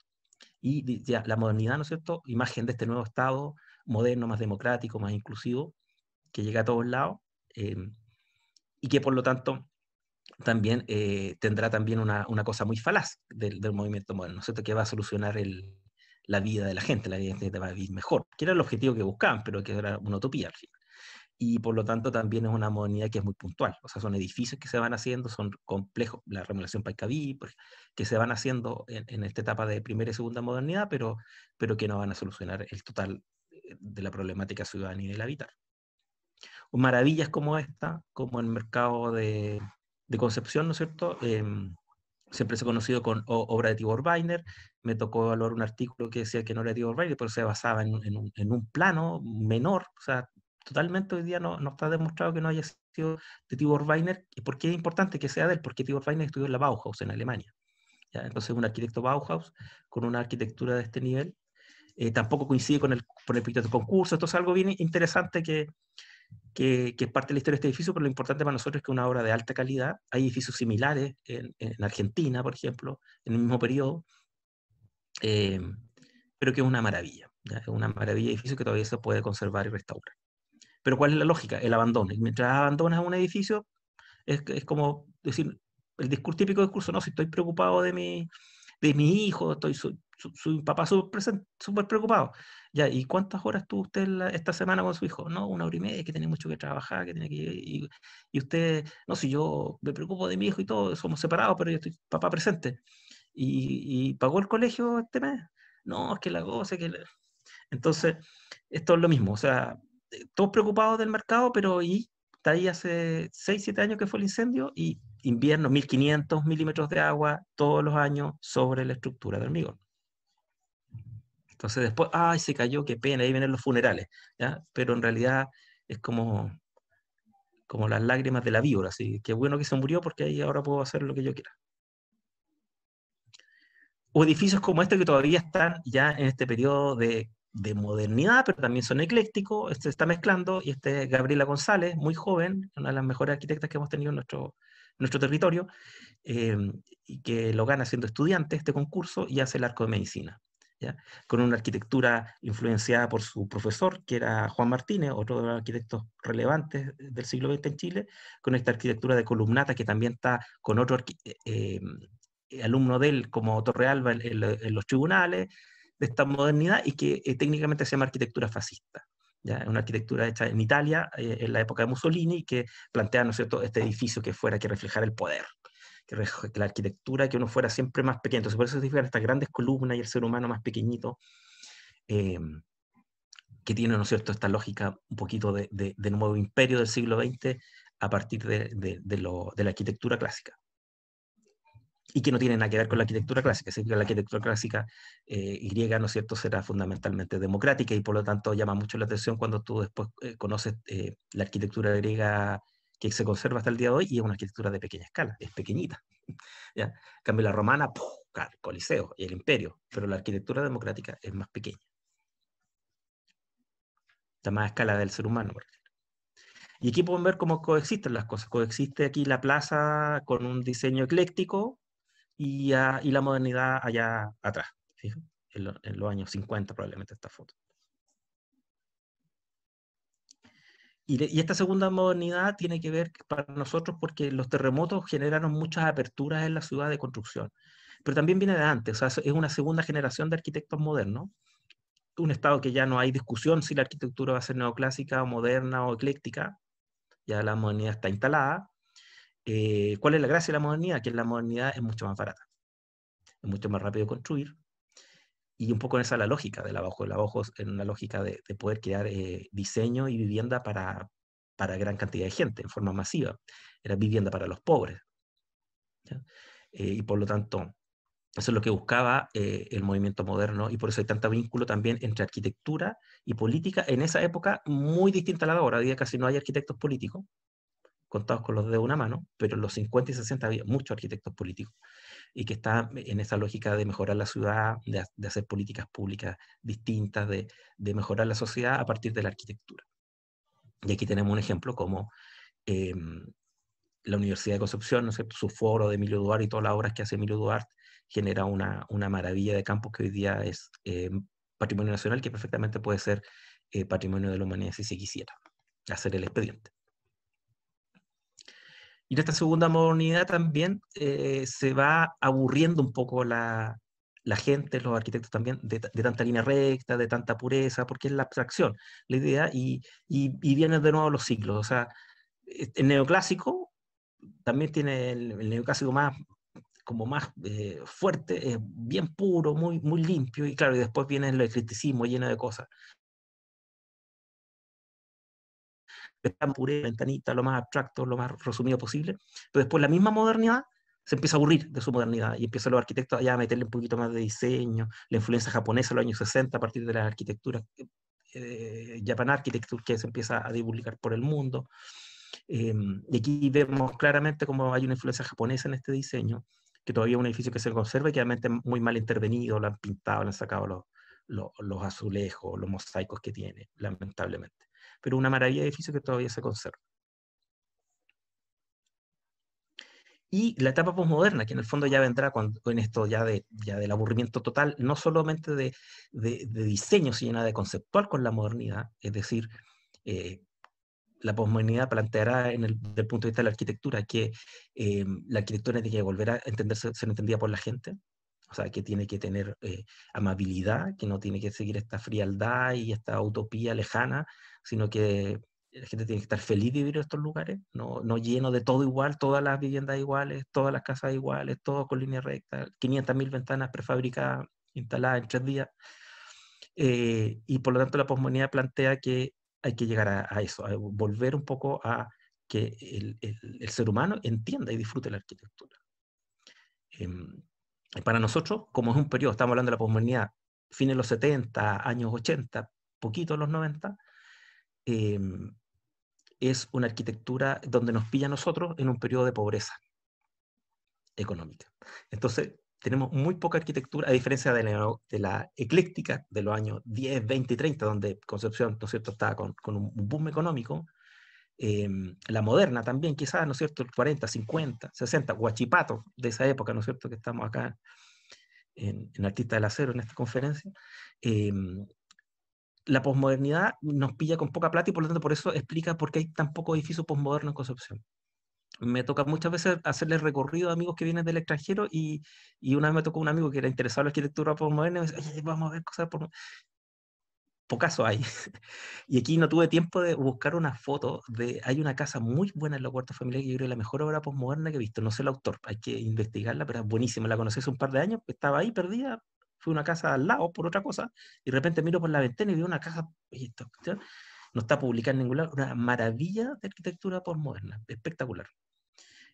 Y ya, la modernidad, ¿no es cierto?, imagen de este nuevo Estado moderno, más democrático, más inclusivo, que llega a todos lados em, y que por lo tanto también eh, tendrá también una, una, cosa muy falaz del, del movimiento moderno, ¿no es cierto?, que va a solucionar el, la vida de la gente, la vida de la gente va a vivir mejor, que era el objetivo que buscaban, pero que era una utopía al fin. Y por lo tanto también es una modernidad que es muy puntual, o sea, son edificios que se van haciendo, son complejos, la remodelación Paikaví, que se van haciendo en, esta etapa de primera y segunda modernidad, pero, pero que no van a solucionar el total eh, de la problemática ciudadana y del habitar. Maravillas como esta, como el mercado de, Concepción, ¿no es cierto? Em, siempre se ha conocido con obra de Tibor Weiner. Me tocó evaluar un artículo que decía que no era de Tibor Weiner, pero se basaba en, en, un, plano menor. O sea, totalmente hoy día no, no está demostrado que no haya sido de Tibor Weiner. ¿Y por qué es importante que sea de él? Porque Tibor Weiner estudió en la Bauhaus, en Alemania. Entonces, un arquitecto Bauhaus con una arquitectura de este nivel. Eh, tampoco coincide con el, con el proyecto de concurso. Esto es algo bien interesante que, que, es parte de la historia de este edificio, pero lo importante para nosotros es que es una obra de alta calidad. Hay edificios similares en, Argentina, por ejemplo, en el mismo periodo, eh, pero que es una maravilla. Es una maravilla edificio que todavía se puede conservar y restaurar. Pero ¿cuál es la lógica? El abandono. Y mientras abandonas un edificio, es, es como decir, el discurso, típico discurso, no, si estoy preocupado de mi, de mi hijo, estoy, su soy papá súper preocupado. ¿y cuántas horas tuvo usted esta semana con su hijo? No, una hora y media, que tiene mucho que trabajar, que tiene que Y, usted, no, si yo me preocupo de mi hijo y todo, somos separados, pero yo estoy papá presente. ¿Y, pagó el colegio este mes? No, es que la cosa, que... Entonces, esto es lo mismo, o sea, eh, todos preocupados del mercado, pero y está ahí hace 6, 7 años que fue el incendio y invierno, 1500 milímetros de agua todos los años sobre la estructura del hormigón. Entonces después, ay, se cayó, qué pena, ahí vienen los funerales, Pero en realidad es como, como las lágrimas de la víbora, así que bueno que se murió porque ahí ahora puedo hacer lo que yo quiera. O edificios como este que todavía están ya en este periodo de, modernidad, pero también son eclécticos, este está mezclando, y este es Gabriela González, muy joven, una de las mejores arquitectas que hemos tenido en nuestro, nuestro territorio, eh, y que lo gana siendo estudiante este concurso y hace el arco de medicina con una arquitectura influenciada por su profesor, que era Juan Martínez, otro de los arquitectos relevantes del siglo XX en Chile, con esta arquitectura de columnata que también está con otro eh, eh, eh, alumno de él, como Torrealba, en, en, los tribunales, de esta modernidad y que técnicamente se llama arquitectura fascista. ¿ya? una arquitectura hecha en Italia en la época de Mussolini que plantea ¿no es cierto? este edificio que fuera que reflejara el poder que, la arquitectura, que uno fuera siempre más pequeño. Entonces, por eso se fijan estas grandes columnas y el ser humano más pequeñito, eh, que tiene, ¿no es cierto?, esta lógica un poquito de, nuevo imperio del siglo XX a partir de, la arquitectura clásica y que no tiene nada que ver con la arquitectura clásica. Así que la arquitectura clásica eh, griega, ¿no es cierto?, será fundamentalmente democrática y por lo tanto llama mucho la atención cuando tú después eh, conoces la arquitectura griega que se conserva hasta el día de hoy y es una arquitectura de pequeña escala, es pequeñita. ¿ya? En cambio, la romana, el Coliseo y el imperio, pero la arquitectura democrática es más pequeña. Está más a escala del ser humano. Por ejemplo. Y aquí pueden ver cómo coexisten las cosas. Coexiste aquí la plaza con un diseño ecléctico y, y la modernidad allá atrás. en, los años 50 probablemente esta foto. Y, esta segunda modernidad tiene que ver para nosotros porque los terremotos generaron muchas aperturas en la ciudad de construcción, pero también viene de antes, o sea, es una segunda generación de arquitectos modernos, un estado que ya no hay discusión si la arquitectura va a ser neoclásica o moderna o ecléctica, ya la modernidad está instalada. Eh, ¿Cuál es la gracia de la modernidad? Que la modernidad es mucho más barata, es mucho más rápido de construir, y un poco en esa es la lógica del abajo. El abajo es una lógica de, poder crear eh, diseño y vivienda para, gran cantidad de gente, en forma masiva. Era vivienda para los pobres. Eh, y por lo tanto, eso es lo que buscaba eh, el movimiento moderno y por eso hay tanto vínculo también entre arquitectura y política en esa época muy distinta a la de ahora. día casi no hay arquitectos políticos, contados con los de una mano, pero en los 50 y 60 había muchos arquitectos políticos y que está en esa lógica de mejorar la ciudad, de, hacer políticas públicas distintas, de, mejorar la sociedad a partir de la arquitectura. Y aquí tenemos un ejemplo como em, la Universidad de Concepción, su foro de Emilio Duarte y todas las obras que hace Emilio Duarte genera una, maravilla de campos que hoy día es em, patrimonio nacional, que perfectamente puede ser eh, patrimonio de la humanidad si se quisiera hacer el expediente. Y en esta segunda modernidad también eh, se va aburriendo un poco la, gente, los arquitectos también, de, tanta línea recta, de tanta pureza, porque es la abstracción, la idea, y, y, vienen de nuevo los siglos. O sea, eh, el neoclásico también tiene el, neoclásico más como más eh, fuerte, bien puro, muy, muy limpio, y claro, y después viene el eclecticismo lleno de cosas. tan ventanita, lo más abstracto, lo más resumido posible. Pero después la misma modernidad se empieza a aburrir de su modernidad y empiezan los arquitectos allá a meterle un poquito más de diseño, la influencia japonesa en los años 60 a partir de la arquitectura eh, Japan Architecture, que se empieza a divulgar por el mundo. Em, y aquí vemos claramente cómo hay una influencia japonesa en este diseño, que todavía es un edificio que se conserva y que realmente muy mal intervenido, lo han pintado, lo han sacado los, los azulejos, los mosaicos que tiene, lamentablemente pero una maravilla de edificio que todavía se conserva. Y la etapa posmoderna, que en el fondo ya vendrá en esto ya, del aburrimiento total, no solamente de, diseño, sino de conceptual con la modernidad, es decir, eh, la posmodernidad planteará desde el punto de vista de la arquitectura que eh, la arquitectura tiene que volver a entenderse, ser entendida por la gente, o sea, que tiene que tener eh, amabilidad, que no tiene que seguir esta frialdad y esta utopía lejana, sino que la gente tiene que estar feliz de vivir en estos lugares, no, lleno de todo igual, todas las viviendas iguales, todas las casas iguales, todo con línea recta, 500.000 ventanas prefabricadas, instaladas en tres días. Eh, y por lo tanto la posmonía plantea que hay que llegar a, eso, a volver un poco a que el, ser humano entienda y disfrute la arquitectura. Em, para nosotros, como es un periodo, estamos hablando de la posmodernidad, fines de los 70, años 80, poquito los 90, em, es una arquitectura donde nos pilla a nosotros en un periodo de pobreza económica. Entonces, tenemos muy poca arquitectura, a diferencia de la, ecléctica de los años 10, 20 y 30, donde Concepción, ¿no es cierto?, estaba con un boom económico, Em, la moderna también, quizás, ¿no es cierto?, el 40, 50, 60, guachipato de esa época, ¿no es cierto?, que estamos acá en, Artista del Acero, en esta conferencia, em, la posmodernidad nos pilla con poca plata y por lo tanto por eso explica por qué hay tan poco edificio posmoderno en Concepción. Me toca muchas veces hacerle recorrido a amigos que vienen del extranjero y, una vez me tocó un amigo que era interesado en la arquitectura posmoderna y me dice, vamos a ver cosas por pocaso hay. y aquí no tuve tiempo de buscar una foto de, hay una casa muy buena en la cuarta familia que yo creo es la mejor obra postmoderna que he visto. No sé el autor, hay que investigarla, pero es buenísima. La conocí hace un par de años, estaba ahí perdida, fui a una casa al lado por otra cosa, y de repente miro por la ventana y veo una casa, no está publicada en ningún lado, una maravilla de arquitectura postmoderna, espectacular.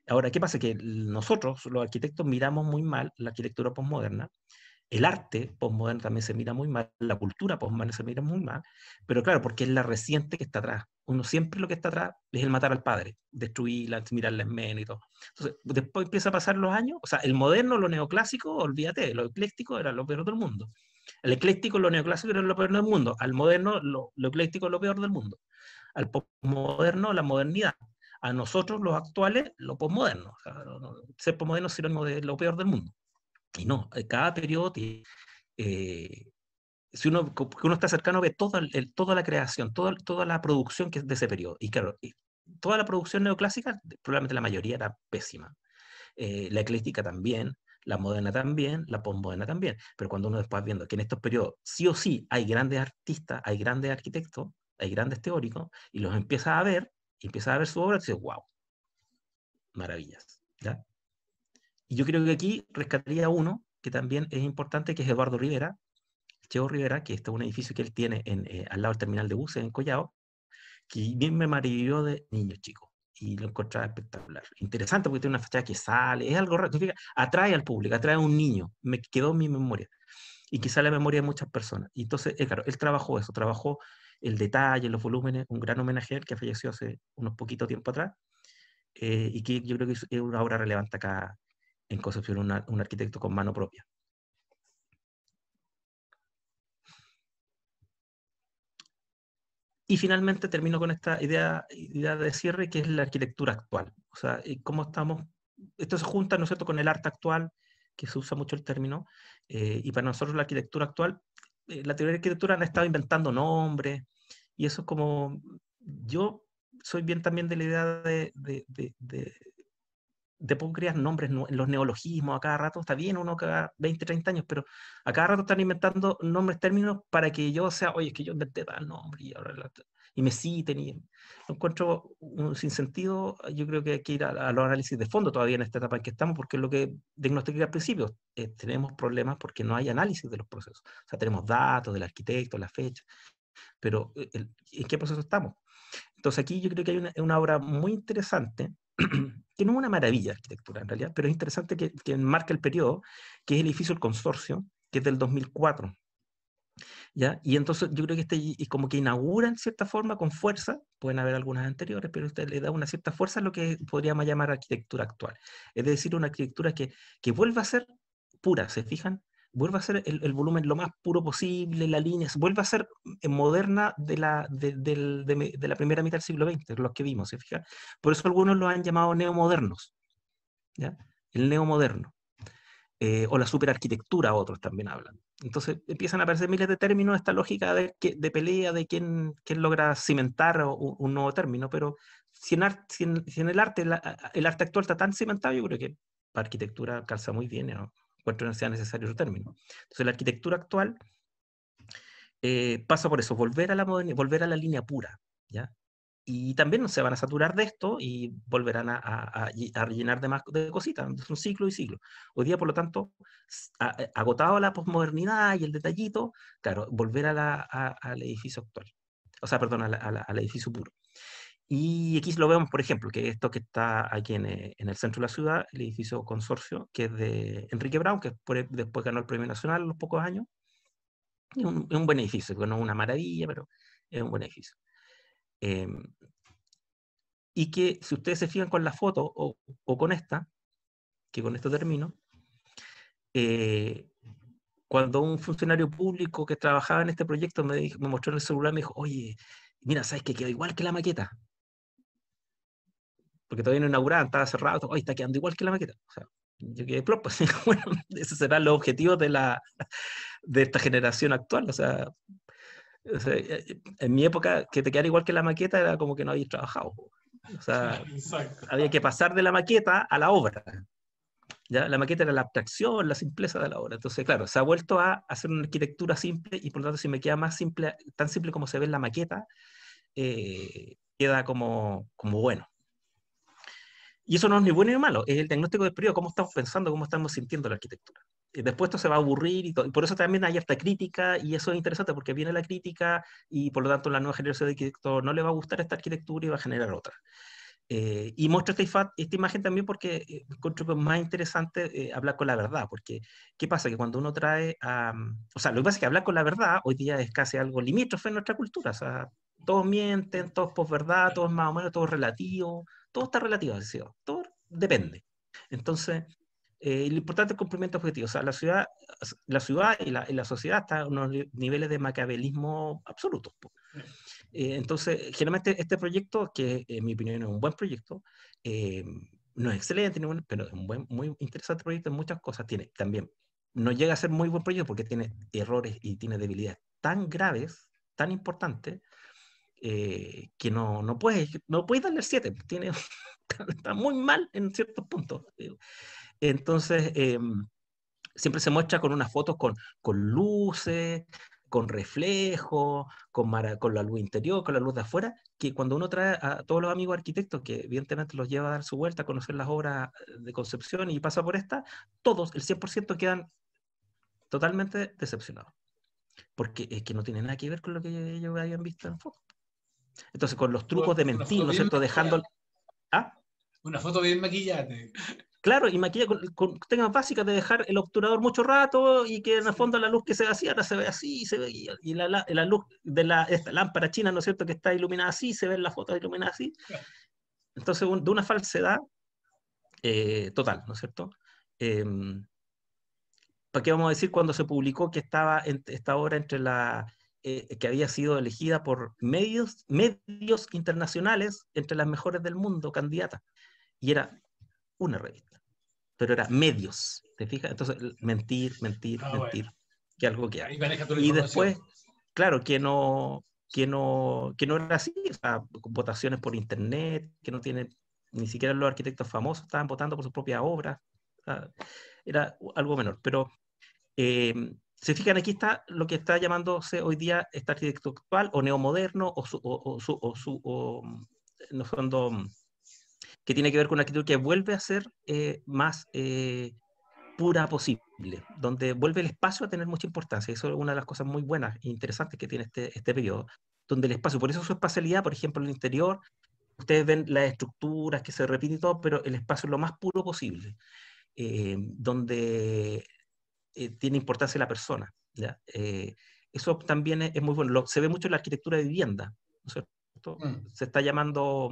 Ahora, ¿qué pasa? Que nosotros, los arquitectos, miramos muy mal la arquitectura postmoderna, el arte postmoderno también se mira muy mal, la cultura postmoderna se mira muy mal, pero claro, porque es la reciente que está atrás. Uno siempre lo que está atrás es el matar al padre, destruirla, mirarla en menos y todo. Entonces, después empieza a pasar los años, o sea, el moderno, lo neoclásico, olvídate, lo ecléctico era lo peor del mundo. El ecléctico, lo neoclásico era lo peor del mundo. Al moderno, lo, ecléctico lo peor del mundo. Al postmoderno, la modernidad. A nosotros, los actuales, lo postmoderno. ser postmoderno es lo peor del mundo. Y no, eh, cada periodo, eh, si uno, uno está cercano, ve toda, el, toda la creación, toda, toda la producción que es de ese periodo. Y claro, toda la producción neoclásica, probablemente la mayoría era pésima. Eh, la ecléctica también, la moderna también, la postmoderna también. Pero cuando uno después viendo que en estos periodos sí o sí hay grandes artistas, hay grandes arquitectos, hay grandes teóricos, y los empieza a ver, y empieza a ver su obra, y wow, maravillas. ¿ya? yo creo que aquí rescataría uno que también es importante, que es Eduardo Rivera, Cheo Rivera, que este es un edificio que él tiene eh, al lado del terminal de buses en Collao, que bien me maravilló de niño chico y lo encontraba espectacular. Interesante porque tiene una fachada que sale, es algo raro, atrae al público, atrae a un niño, me quedó en mi memoria y quizá la memoria de muchas personas. Y entonces, eh, claro, él trabajó eso, trabajó el detalle, los volúmenes, un gran homenaje que falleció hace unos poquitos tiempo atrás eh, y que yo creo que es una obra relevante acá en Concepción un arquitecto con mano propia. Y finalmente termino con esta idea, idea de cierre que es la arquitectura actual. O sea, cómo estamos, esto se junta, ¿no es cierto?, con el arte actual, que se usa mucho el término, eh, y para nosotros la arquitectura actual, eh, la teoría de arquitectura han estado inventando nombres, y eso es como, yo soy bien también de la idea de te puedo crear nombres, los neologismos a cada rato, está bien uno cada 20, 30 años, pero a cada rato están inventando nombres, términos para que yo sea, oye, es que yo inventé tal nombre y, ahora, y me citen y encuentro un sinsentido, yo creo que hay que ir a, los análisis de fondo todavía en esta etapa en que estamos, porque es lo que diagnostiqué al principio, eh, tenemos problemas porque no hay análisis de los procesos, o sea, tenemos datos del arquitecto, la fecha, pero eh, ¿en qué proceso estamos? Entonces aquí yo creo que hay una, una obra muy interesante, que no es una maravilla arquitectura en realidad, pero es interesante que, que marca el periodo, que es el edificio El Consorcio, que es del 2004. ¿Ya? Y entonces yo creo que este y como que inaugura en cierta forma con fuerza, pueden haber algunas anteriores, pero usted le da una cierta fuerza a lo que podríamos llamar arquitectura actual. Es decir, una arquitectura que, que vuelve a ser pura, ¿se fijan? vuelve a ser el, volumen lo más puro posible, la línea, vuelve a ser eh, moderna de la, de, de, la primera mitad del siglo XX, los que vimos, ¿se fija? Por eso algunos lo han llamado neomodernos, ¿ya? El neomoderno. Eh, o la superarquitectura, otros también hablan. Entonces empiezan a aparecer miles de términos, esta lógica de, de pelea, de quién, quién logra cimentar un nuevo término, pero si en, el arte, el arte actual está tan cimentado, yo creo que la arquitectura calza muy bien, ¿no? encuentro no sea necesario su término. Entonces, la arquitectura actual eh, pasa por eso, volver a la, volver a la línea pura, Y también no se van a saturar de esto y volverán a, rellenar de más cositas, es un ciclo y ciclo. Hoy día, por lo tanto, eh, agotado la posmodernidad y el detallito, claro, volver al edificio actual, o sea, perdón, al edificio puro. Y aquí lo vemos, por ejemplo, que esto que está aquí en, eh, en, el centro de la ciudad, el edificio Consorcio, que es de Enrique Brown, que e, después ganó el Premio Nacional en los pocos años. Es un, buen edificio, no es una maravilla, pero es un buen edificio. Em, y que si ustedes se fijan con la foto o, o con esta, que con esto termino, eh, cuando un funcionario público que trabajaba en este proyecto me, dijo, me mostró en el celular, me dijo, oye, mira, ¿sabes que queda igual que la maqueta? porque todavía no inauguraban, estaba cerrado, está quedando igual que la maqueta. O sea, yo quedé pues, bueno, ese será de, la, de esta generación actual. O sea, eh, eh, en mi época, que te quedara igual que la maqueta era como que no habías trabajado. O sea, había que pasar de la maqueta a la obra. ¿ya? La maqueta era la abstracción, la simpleza de la obra. Entonces, claro, se ha vuelto a hacer una arquitectura simple y por lo tanto, si me queda más simple, tan simple como se ve en la maqueta, eh, queda como, como bueno. Y eso no es ni bueno ni malo, es el diagnóstico del periodo, cómo estamos pensando, cómo estamos sintiendo la arquitectura. Y después esto se va a aburrir y, por eso también hay esta crítica y eso es interesante porque viene la crítica y por lo tanto la nueva generación de arquitectos no le va a gustar esta arquitectura y va a generar otra. Eh, y muestro esta, imagen también porque eh, encuentro más interesante eh, hablar con la verdad, porque ¿qué pasa? Que cuando uno trae a... o sea, lo que pasa es que hablar con la verdad hoy día es casi algo limítrofe en nuestra cultura, o sea, todos mienten, todos posverdad, todos más o menos, todos relativo, todo está relativo, ¿sí? todo depende. Entonces, eh, lo importante es cumplimiento objetivo. O sea, la ciudad, la ciudad y, la, sociedad están a unos niveles de maquiavelismo absolutos. Eh, entonces, generalmente este proyecto, que en mi opinión es un buen proyecto, eh, no es excelente, pero es un buen, muy interesante proyecto en muchas cosas. Tiene también, no llega a ser muy buen proyecto porque tiene errores y tiene debilidades tan graves, tan importantes, eh, que no, no puedes no puedes darle siete 7, pues, tiene, está muy mal en ciertos puntos. Eh. Entonces, em, siempre se muestra con unas fotos con, con luces, con reflejos, con, con, la luz interior, con la luz de afuera, que cuando uno trae a todos los amigos arquitectos, que evidentemente los lleva a dar su vuelta, a conocer las obras eh, de Concepción y pasa por esta, todos, el 100% quedan totalmente decepcionados. Porque es que no tiene nada que ver con lo que ellos habían visto en fotos. Entonces, con los trucos de mentir, ¿no es cierto? Dejando... ¿Ah? Una foto bien maquillada. Claro, y maquilla con, técnicas básicas de dejar el obturador mucho rato y que en el fondo la luz que se hacía se ve así, se ve, y, la, la, luz de la, esta lámpara china, ¿no es cierto?, que está iluminada así, se ve en la foto iluminada así. Entonces, de una falsedad eh, total, ¿no es cierto? Em, ¿Para qué vamos a decir cuando se publicó que estaba en, esta obra entre la eh, que había sido elegida por medios, medios internacionales entre las mejores del mundo, candidata. Y era una revista, pero era medios, ¿te fijas? Entonces, mentir, mentir, ah, mentir, que algo que hay. Y después, claro, que no, que no, que no era así, o sea, votaciones por internet, que no tiene, ni siquiera los arquitectos famosos estaban votando por sus propias obras, era algo menor, pero... Eh, se fijan, aquí está lo que está llamándose hoy día esta arquitectura actual o neomoderno o su, o, o, su, mm, fondo, mm, que tiene que ver con una arquitectura que vuelve a ser eh, más eh, pura posible, donde vuelve el espacio a tener mucha importancia. Eso es una de las cosas muy buenas e interesantes que tiene este, este periodo, donde el espacio, por eso su espacialidad, por ejemplo, en el interior, ustedes ven las estructuras que se repiten y todo, pero el espacio es lo más puro posible, eh, donde eh, tiene importancia la persona. ¿ya? Eh, eso también es, muy bueno. se ve mucho en la arquitectura de vivienda, mm. Se está llamando,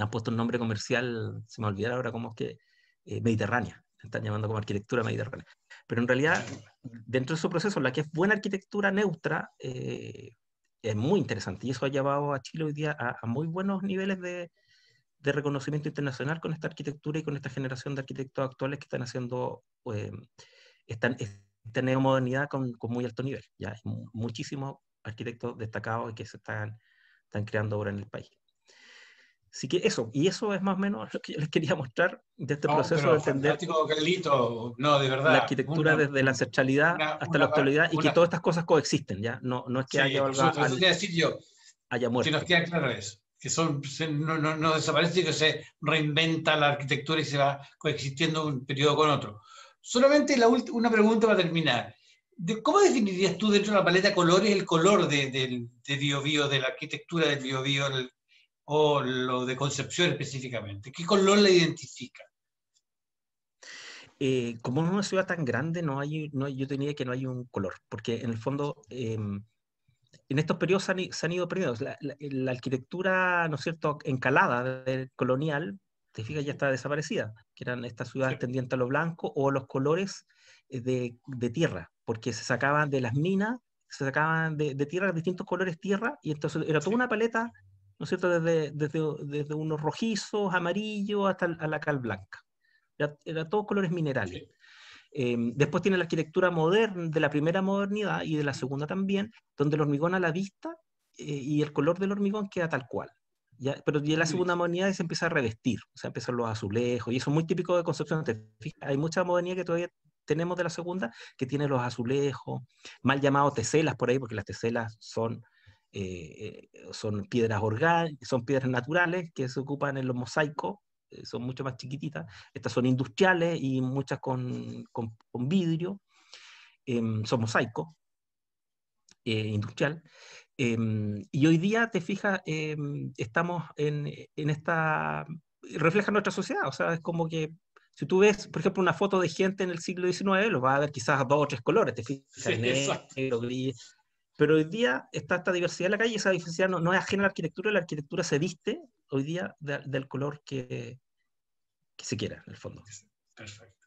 han puesto un nombre comercial, se me olvidará ahora cómo es que, eh, mediterránea. están llamando como arquitectura mediterránea. Pero en realidad, dentro de su proceso, la que es buena arquitectura neutra es muy interesante. Y eso ha llevado a Chile hoy día a, muy buenos niveles de, reconocimiento internacional con esta arquitectura y con esta generación de arquitectos actuales que están haciendo están teniendo modernidad con, con, muy alto nivel. Ya hay muchísimos arquitectos destacados que se están, están creando ahora en el país. Así que eso, y eso es más o menos lo que yo les quería mostrar de este proceso de entender no, de verdad, la arquitectura desde la ancestralidad hasta la actualidad y que todas estas cosas coexisten, ¿ya? No, no es que haya, haya muerto. Si nos queda claro eso, que no, no, no, desaparece, que se reinventa la arquitectura y se va coexistiendo un periodo con otro. Solamente una pregunta para terminar. ¿Cómo definirías tú dentro de la paleta de colores el color de, biobio, de de la arquitectura del Bio, o lo de Concepción específicamente? ¿Qué color la identifica? Eh, como en una ciudad tan grande, no hay, no, yo diría que no hay un color, porque en el fondo em, en estos periodos se han, ido perdiendo. La, la, arquitectura, ¿no es cierto?, encalada del colonial ya estaba desaparecida, que eran estas ciudades tendientes a lo blanco o los colores eh, de, tierra, porque se sacaban de las minas, se sacaban de, tierra distintos colores tierra, y entonces era toda una paleta, ¿no es cierto?, desde, unos rojizos, amarillos, hasta la cal blanca. Era, era todo colores minerales. Em, después tiene la arquitectura moderna, de la primera modernidad y de la segunda también, donde el hormigón a la vista eh, y el color del hormigón queda tal cual pero ya la segunda modernidad se empieza a revestir, o sea, empiezan los azulejos, y eso es muy típico de Concepción. Hay mucha modernidad que todavía tenemos de la segunda, que tiene los azulejos, mal llamados teselas por ahí, porque las teselas son, eh, eh, son piedras orgánicas, son piedras naturales que se ocupan en los mosaicos, eh, son mucho más chiquititas. Estas son industriales y muchas con, vidrio, em, son mosaicos, industrial. Em, y hoy día, te fijas, em, estamos en, en, esta... refleja nuestra sociedad, o sea, es como que si tú ves, por ejemplo, una foto de gente en el siglo XIX, lo va a ver quizás a dos o tres colores, te fijas, negro, Pero hoy día está esta diversidad en la calle, esa diversidad no, es ajena a la arquitectura, la arquitectura se viste hoy día del color que, que se quiera, en el fondo. Perfecto.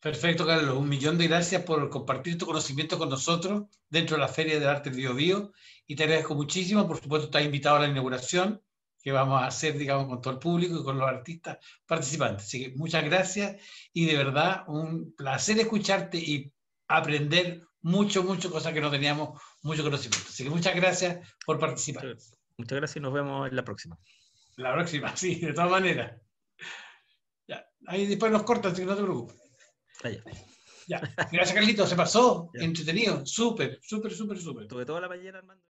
Perfecto, Carlos. Un millón de gracias por compartir tu conocimiento con nosotros dentro de la Feria del Arte de Bio, Bio y te agradezco muchísimo. Por supuesto, estás invitado a la inauguración que vamos a hacer, digamos, con todo el público y con los artistas participantes. Así que muchas gracias y de verdad un placer escucharte y aprender mucho, mucho, cosas que no teníamos mucho conocimiento. Así que muchas gracias por participar. Muchas gracias y nos vemos en la próxima. La próxima, sí, de todas maneras. Ahí después nos cortan, así que no te preocupes. Ya. Gracias, Carlito. Se pasó. Entretenido. Súper, súper, súper, súper. Tuve toda la ballena, Armando.